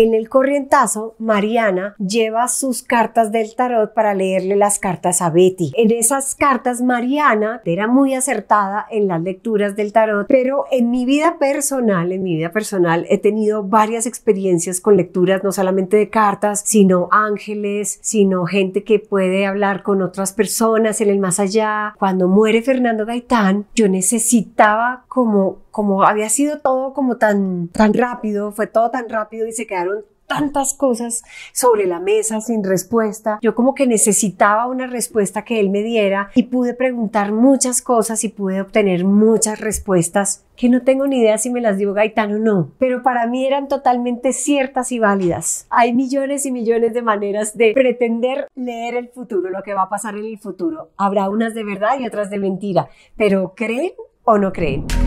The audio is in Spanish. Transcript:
En el corrientazo, Mariana lleva sus cartas del tarot para leerle las cartas a Betty. En esas cartas, Mariana era muy acertada en las lecturas del tarot, pero en mi vida personal, en mi vida personal, he tenido varias experiencias con lecturas, no solamente de cartas, sino ángeles, sino gente que puede hablar con otras personas en el más allá. Cuando muere Fernando Gaitán, yo necesitaba como como había sido todo como tan, tan rápido, fue todo tan rápido y se quedaron tantas cosas sobre la mesa sin respuesta. Yo como que necesitaba una respuesta que él me diera y pude preguntar muchas cosas y pude obtener muchas respuestas que no tengo ni idea si me las dio Gaitán o no, pero para mí eran totalmente ciertas y válidas. Hay millones y millones de maneras de pretender leer el futuro, lo que va a pasar en el futuro. Habrá unas de verdad y otras de mentira, pero ¿creen o no creen?